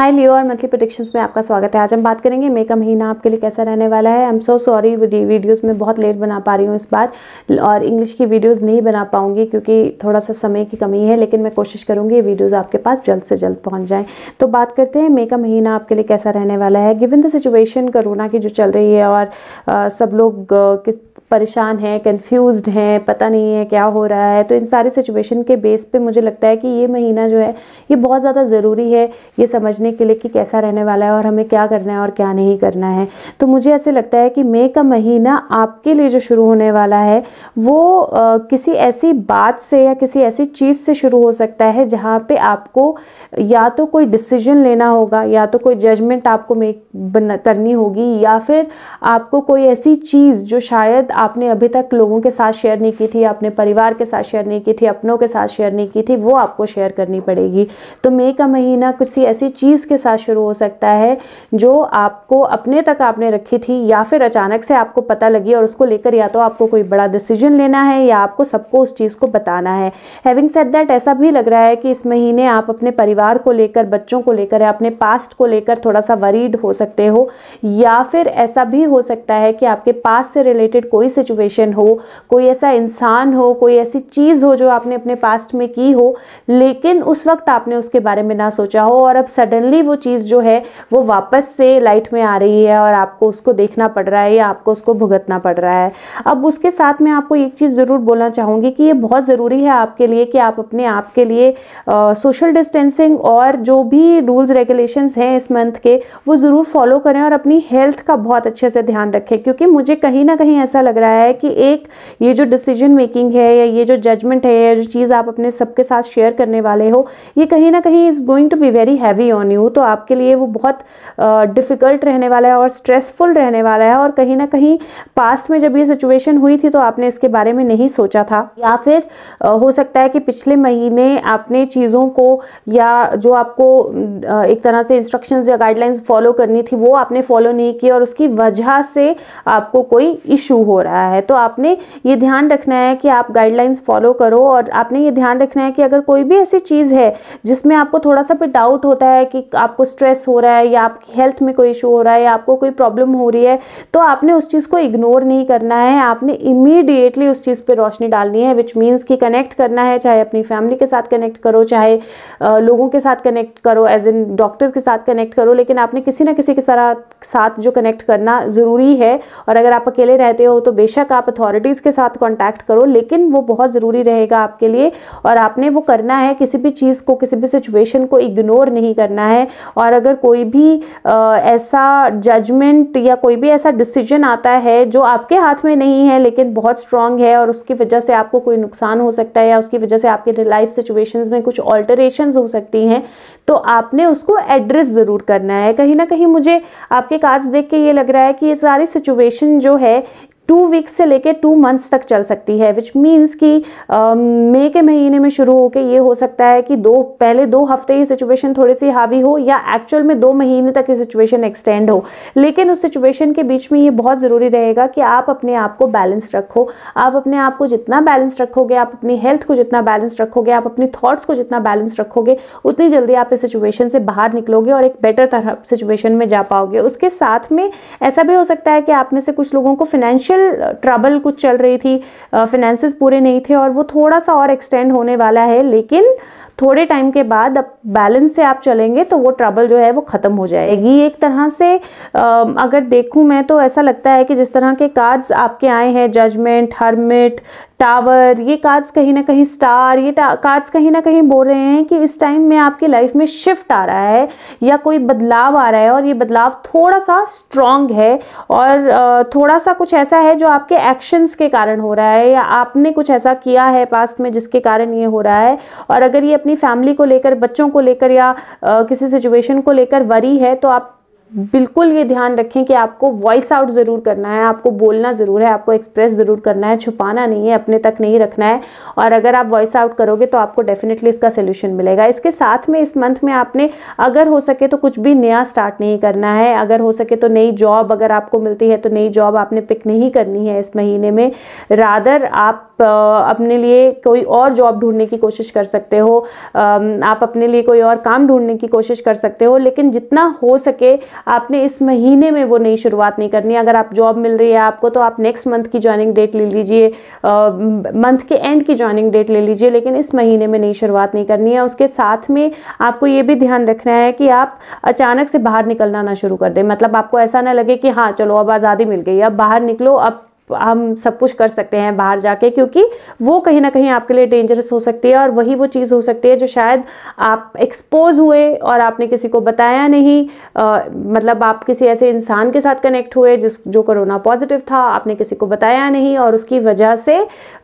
high लियो और monthly predictions में आपका स्वागत है आज हम बात करेंगे मे का महीना आपके लिए कैसा रहने वाला है I am so sorry videos में बहुत लेट बना पा रही हूँ इस बार और इंग्लिश की वीडियोस नहीं बना पाऊँगी क्योंकि थोड़ा सा समय की कमी है लेकिन मैं कोशिश करूँगी वीडियोज़ आपके पास जल्द से जल्द पहुँच जाएँ तो बात करते हैं मे का महीना आपके लिए कैसा रहने वाला है गिवन द सिचुएशन करोना की जो चल रही है और आ, सब लोग किस परेशान हैं कंफ्यूज हैं पता नहीं है क्या हो रहा है तो इन सारी सिचुएशन के बेस पे मुझे लगता है कि ये महीना जो है ये बहुत ज़्यादा ज़रूरी है ये समझने के लिए कि कैसा रहने वाला है और हमें क्या करना है और क्या नहीं करना है तो मुझे ऐसे लगता है कि मई का महीना आपके लिए जो शुरू होने वाला है वो आ, किसी ऐसी बात से या किसी ऐसी चीज़ से शुरू हो सकता है जहाँ पर आपको या तो कोई डिसीजन लेना होगा या तो कोई जजमेंट आपको मेक करनी होगी या फिर आपको कोई ऐसी चीज़ जो शायद आपने अभी तक लोगों के साथ शेयर नहीं की थी अपने परिवार के साथ शेयर नहीं की थी अपनों के साथ शेयर नहीं की थी वो आपको शेयर करनी पड़ेगी तो मे का महीना किसी ऐसी चीज़ के साथ शुरू हो सकता है जो आपको अपने तक आपने रखी थी या फिर अचानक से आपको पता लगी और उसको लेकर या तो आपको कोई बड़ा डिसीजन लेना है या आपको सबको उस चीज़ को बताना है हैविंग सेट दैट ऐसा भी लग रहा है कि इस महीने आप अपने परिवार को लेकर बच्चों को लेकर या अपने पास्ट को लेकर थोड़ा सा वरीड हो सकते हो या फिर ऐसा भी हो सकता है कि आपके पास से रिलेटेड कोई सिचुएशन हो कोई ऐसा इंसान हो कोई ऐसी चीज़ हो जो आपने अपने पास्ट में की हो लेकिन उस वक्त आपने उसके बारे में ना सोचा हो और अब सडनली वो चीज़ जो है वो वापस से लाइट में आ रही है और आपको उसको देखना पड़ रहा है या आपको उसको भुगतना पड़ रहा है अब उसके साथ में आपको एक चीज़ ज़रूर बोलना चाहूँगी कि ये बहुत ज़रूरी है आपके लिए कि आप अपने आप के लिए सोशल डिस्टेंसिंग और जो भी रूल्स रेगुलेशंस हैं इस मंथ के वो ज़रूर फॉलो करें और अपनी हेल्थ का बहुत अच्छे से ध्यान रखें क्योंकि मुझे कहीं ना कहीं ऐसा लग रहा है कि एक ये जो डिसीजन मेकिंग है या ये जो जजमेंट है या जो चीज़ आप अपने सबके साथ शेयर करने वाले हो ये कहीं ना कहीं is going to be very heavy on you तो आपके लिए वो बहुत डिफ़िकल्ट uh, रहने वाला है और स्ट्रेसफुल रहने वाला है और कहीं ना कहीं पास्ट में जब ये सिचुएशन हुई थी तो आपने इसके बारे में नहीं सोचा था या फिर uh, हो सकता है कि पिछले महीने आपने चीज़ों को या जो आपको uh, एक तरह से इंस्ट्रक्शंस या गाइडलाइंस फॉलो करनी थी वो आपने फॉलो नहीं किया और उसकी वजह से आपको कोई इशू हो रहा है रहा है तो आपने ये ध्यान रखना है कि आप गाइडलाइंस फॉलो करो और आपने ये ध्यान रखना है कि अगर कोई भी ऐसी चीज़ है जिसमें आपको थोड़ा सा भी डाउट होता है कि आपको स्ट्रेस हो रहा है या आपकी हेल्थ में कोई इशू हो रहा है या आपको कोई प्रॉब्लम हो रही है तो आपने उस चीज़ को इग्नोर नहीं करना है आपने इमीडिएटली उस चीज़ पर रोशनी डालनी है विच मीन्स कि कनेक्ट करना है चाहे अपनी फैमिली के साथ कनेक्ट करो चाहे लोगों के साथ कनेक्ट करो एज इन डॉक्टर्स के साथ कनेक्ट करो लेकिन आपने किसी ना किसी के साथ जो कनेक्ट करना ज़रूरी है और अगर आप अकेले रहते हो तो बेशक आप अथॉरिटीज़ के साथ कॉन्टैक्ट करो लेकिन वो बहुत ज़रूरी रहेगा आपके लिए और आपने वो करना है किसी भी चीज़ को किसी भी सिचुएशन को इग्नोर नहीं करना है और अगर कोई भी आ, ऐसा जजमेंट या कोई भी ऐसा डिसीजन आता है जो आपके हाथ में नहीं है लेकिन बहुत स्ट्रांग है और उसकी वजह से आपको कोई नुकसान हो सकता है या उसकी वजह से आपके लाइफ सिचुएशंस में कुछ ऑल्टरेशंस हो सकती हैं तो आपने उसको एड्रेस ज़रूर करना है कहीं ना कहीं मुझे आपके कार्ड्स देख के ये लग रहा है कि ये सारी सिचुएशन जो है टू वीक्स से लेके टू मंथ्स तक चल सकती है विच मीन्स कि मई के महीने में शुरू होकर ये हो सकता है कि दो पहले दो हफ्ते ही सिचुएशन थोड़ी सी हावी हो या एक्चुअल में दो महीने तक ये सिचुएशन एक्सटेंड हो लेकिन उस सिचुएशन के बीच में ये बहुत ज़रूरी रहेगा कि आप अपने आप को बैलेंस रखो आप अपने आप को जितना बैलेंस रखोगे आप अपनी हेल्थ को जितना बैलेंस रखोगे आप अपने थाट्स को जितना बैलेंस रखोगे उतनी जल्दी आप इस सिचुएशन से बाहर निकलोगे और एक बेटर तरह सिचुएशन में जा पाओगे उसके साथ में ऐसा भी हो सकता है कि आप में से कुछ लोगों को फाइनेंशियल फाइनेंशियल ट्रबल कुछ चल रही थी uh, पूरे नहीं थे और वो थोड़ा सा और एक्सटेंड होने वाला है लेकिन थोड़े टाइम के बाद अब बैलेंस से आप चलेंगे तो वो ट्रबल जो है वो ख़त्म हो जाएगी एक तरह से अगर देखूं मैं तो ऐसा लगता है कि जिस तरह के कार्ड्स आपके आए हैं जजमेंट हरमिट टावर ये कार्ड्स कहीं ना कहीं स्टार ये कार्ड्स कहीं ना कहीं बोल रहे हैं कि इस टाइम में आपकी लाइफ में शिफ्ट आ रहा है या कोई बदलाव आ रहा है और ये बदलाव थोड़ा सा स्ट्रांग है और थोड़ा सा कुछ ऐसा है जो आपके एक्शंस के कारण हो रहा है या आपने कुछ ऐसा किया है पास्ट में जिसके कारण ये हो रहा है और अगर ये अपनी फैमिली को लेकर बच्चों को लेकर या किसी सिचुएशन को लेकर वरी है तो आप बिल्कुल ये ध्यान रखें कि आपको वॉइस आउट ज़रूर करना है आपको बोलना ज़रूर है आपको एक्सप्रेस ज़रूर करना है छुपाना नहीं है अपने तक नहीं रखना है और अगर आप वॉइस आउट करोगे तो आपको डेफिनेटली इसका सोल्यूशन मिलेगा इसके साथ में इस मंथ में आपने अगर हो सके तो कुछ भी नया स्टार्ट नहीं करना है अगर हो सके तो नई जॉब अगर आपको मिलती है तो नई जॉब आपने पिक नहीं करनी है इस महीने में रादर आप अपने लिए कोई और जॉब ढूंढने की कोशिश कर सकते हो आप अपने लिए कोई और काम ढूंढने की कोशिश कर सकते हो लेकिन जितना हो सके आपने इस महीने में वो नई शुरुआत नहीं करनी अगर आप जॉब मिल रही है आपको तो आप नेक्स्ट मंथ की ज्वाइनिंग डेट ले लीजिए मंथ के एंड की ज्वाइनिंग डेट ले लीजिए लेकिन इस महीने में नई शुरुआत नहीं करनी है उसके साथ में आपको ये भी ध्यान रखना है कि आप अचानक से बाहर निकलना ना शुरू कर दें मतलब आपको ऐसा ना लगे कि हाँ चलो अब आज़ादी मिल गई अब बाहर निकलो अब हम सब कुछ कर सकते हैं बाहर जाके क्योंकि वो कहीं ना कहीं आपके लिए डेंजरस हो सकती है और वही वो चीज़ हो सकती है जो शायद आप एक्सपोज हुए और आपने किसी को बताया नहीं आ, मतलब आप किसी ऐसे इंसान के साथ कनेक्ट हुए जिस जो कोरोना पॉजिटिव था आपने किसी को बताया नहीं और उसकी वजह से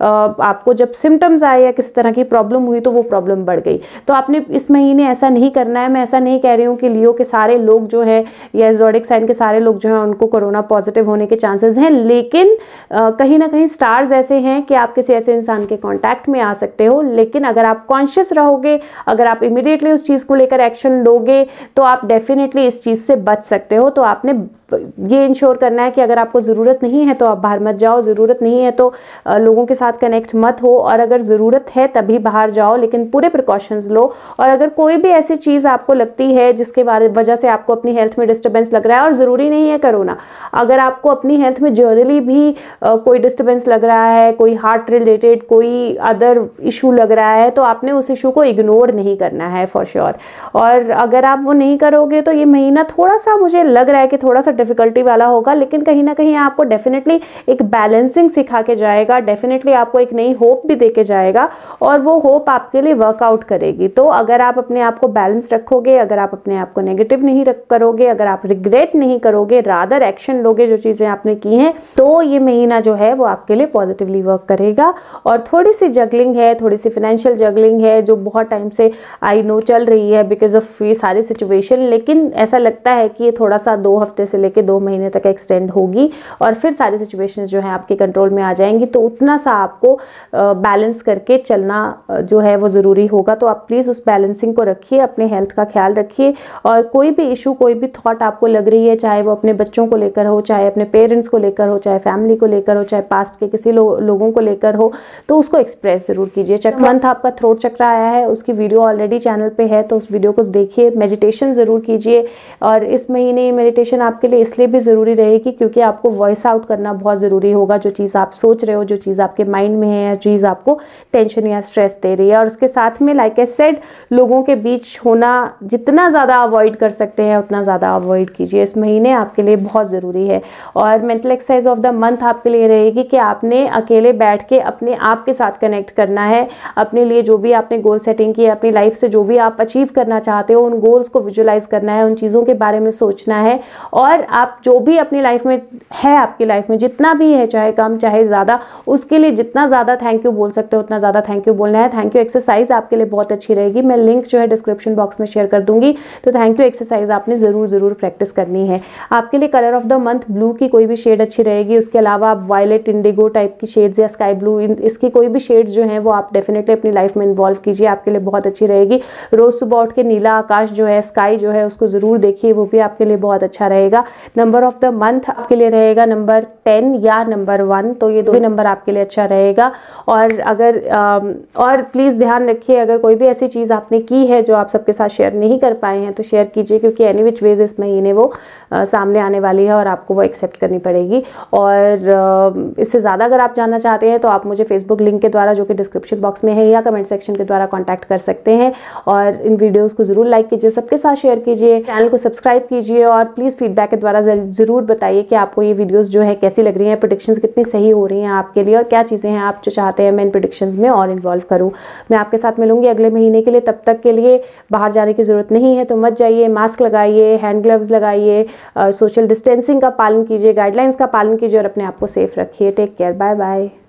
आ, आपको जब सिम्टम्स आए या किसी तरह की प्रॉब्लम हुई तो वो प्रॉब्लम बढ़ गई तो आपने इस महीने ऐसा नहीं करना है मैं ऐसा नहीं कह रही हूँ कि लियो के सारे लोग जो है या जोडिक साइन के सारे लोग जो हैं उनको कोरोना पॉजिटिव होने के चांसेस हैं लेकिन कहीं ना कहीं स्टार्स ऐसे हैं कि आप किसी ऐसे इंसान के कांटेक्ट में आ सकते हो लेकिन अगर आप कॉन्शियस रहोगे अगर आप इमिडिएटली उस चीज़ को लेकर एक्शन लोगे तो आप डेफिनेटली इस चीज़ से बच सकते हो तो आपने ये इंश्योर करना है कि अगर आपको ज़रूरत नहीं है तो आप बाहर मत जाओ ज़रूरत नहीं है तो लोगों के साथ कनेक्ट मत हो और अगर ज़रूरत है तभी बाहर जाओ लेकिन पूरे प्रिकॉशंस लो और अगर कोई भी ऐसी चीज़ आपको लगती है जिसके बारे वजह से आपको अपनी हेल्थ में डिस्टर्बेंस लग रहा है और ज़रूरी नहीं है करोना अगर आपको अपनी हेल्थ में जनरली भी कोई डिस्टर्बेंस लग रहा है कोई हार्ट रिलेटेड कोई अदर इशू लग रहा है तो आपने उस इशू को इग्नोर नहीं करना है फॉर श्योर और अगर आप वो नहीं करोगे तो ये महीना थोड़ा सा मुझे लग रहा है कि थोड़ा सा डिफिकल्टी वाला होगा लेकिन कहीं ना कहीं आपको डेफिनेटली एक बैलेंसिंग सिखा के जाएगा डेफिनेटली आपको एक नई होप भी दे के जाएगा और वो होप आपके लिए वर्कआउट करेगी तो अगर आप अपने आप को बैलेंस रखोगे अगर आप अपने आप को नेगेटिव नहीं करोगे अगर आप रिग्रेट नहीं करोगे रादर एक्शन लोगे जो चीज़ें आपने की हैं तो ये महीना जो है वो आपके लिए पॉजिटिवली वर्क करेगा और थोड़ी सी जगलिंग है थोड़ी सी फिनेंशियल जगलिंग है जो बहुत टाइम से आई नो चल रही है बिकॉज ऑफ ये सारी सिचुएशन लेकिन ऐसा लगता है कि ये थोड़ा सा दो हफ्ते से लेके दो महीने तक एक्सटेंड होगी और फिर सारी सिचुएशन जो है आपके कंट्रोल में आ जाएंगी तो उतना सा आपको बैलेंस करके चलना जो है वो ज़रूरी होगा तो आप प्लीज़ उस बैलेंसिंग को रखिए अपने हेल्थ का ख्याल रखिए और कोई भी इशू कोई भी थॉट आपको लग रही है चाहे वो अपने बच्चों को लेकर हो चाहे अपने पेरेंट्स को लेकर हो चाहे फैमिली को लेकर हो चाहे पास्ट के किसी लो, लोगों को लेकर हो तो उसको एक्सप्रेस ज़रूर कीजिए चक्रवंत आपका थ्रोट चक्र आया है उसकी वीडियो ऑलरेडी चैनल पर है तो उस वीडियो को देखिए मेडिटेशन ज़रूर कीजिए और इस महीने मेडिटेशन आपके लिए लिए इसलिए भी ज़रूरी रहेगी क्योंकि आपको वॉइस आउट करना बहुत ज़रूरी होगा जो चीज़ आप सोच रहे हो जो चीज़ आपके माइंड में है या चीज़ आपको टेंशन या स्ट्रेस दे रही है और उसके साथ में लाइक ए सेड लोगों के बीच होना जितना ज़्यादा अवॉइड कर सकते हैं उतना ज़्यादा अवॉइड कीजिए इस महीने आपके लिए बहुत ज़रूरी है और mental exercise of the month आपके लिए रहेगी कि आपने अकेले बैठ के अपने आप के साथ कनेक्ट करना है अपने लिए जो भी आपने गोल सेटिंग की है अपनी लाइफ से जो भी आप अचीव करना चाहते हो उन गोल्स को विजुलाइज करना है उन चीज़ों के बारे में सोचना है और आप जो भी अपनी लाइफ में है आपकी लाइफ में जितना भी है चाहे कम चाहे ज़्यादा उसके लिए जितना ज़्यादा थैंक यू बोल सकते हो उतना ज़्यादा थैंक यू बोलना है थैंक यू एक्सरसाइज आपके लिए बहुत अच्छी रहेगी मैं लिंक जो है डिस्क्रिप्शन बॉक्स में शेयर कर दूंगी तो थैंक यू एक्सरसाइज आपने ज़रूर ज़रूर प्रैक्टिस करनी है आपके लिए colour of the month blue की कोई भी शेड अच्छी रहेगी उसके अलावा आप वायलेट इंडिगो टाइप की शेड्स या स्काई ब्लू इसकी कोई भी शेड्स जो हैं वो आप डेफिनेटली अपनी लाइफ में इन्वॉल्व कीजिए आपके लिए बहुत अच्छी रहेगी रोज़ सुबह उठ के नीला आकाश जो है स्काई जो है उसको ज़रूर देखिए वो भी आपके लिए बहुत अच्छा रहेगा नंबर ऑफ द मंथ आपके लिए रहेगा नंबर टेन या नंबर वन तो ये दो ही नंबर आपके लिए अच्छा रहेगा और अगर और प्लीज़ ध्यान रखिए अगर कोई भी ऐसी चीज़ आपने की है जो आप सबके साथ शेयर नहीं कर पाए हैं तो शेयर कीजिए क्योंकि एनी विच वेज इस महीने वो सामने आने वाली है और आपको वो एक्सेप्ट करनी पड़ेगी और इससे ज़्यादा अगर आप जानना चाहते हैं तो आप मुझे फेसबुक लिंक के द्वारा जो कि डिस्क्रिप्शन बॉक्स में है या कमेंट सेक्शन के द्वारा कॉन्टैक्ट कर सकते हैं और इन वीडियोज़ को ज़रूर लाइक कीजिए सबके साथ शेयर कीजिए चैनल को सब्सक्राइब कीजिए और प्लीज़ फीडबैक के द्वारा ज़रूर बताइए कि आपको ये वीडियोस जो है कैसी लग रही हैं प्रोडिक्शंस कितनी सही हो रही हैं आपके लिए और क्या चीज़ें हैं आप जो चाहते हैं मैं इन प्रोडिक्शंस में और इन्वॉल्व करूँ मैं आपके साथ मिलूंगी अगले महीने के लिए तब तक के लिए बाहर जाने की ज़रूरत नहीं है तो मत जाइए मास्क लगाइए हैंड ग्लव्स लगाइए सोशल डिस्टेंसिंग का पालन कीजिए गाइडलाइंस का पालन कीजिए और अपने आप को सेफ रखिए टेक केयर बाय बाय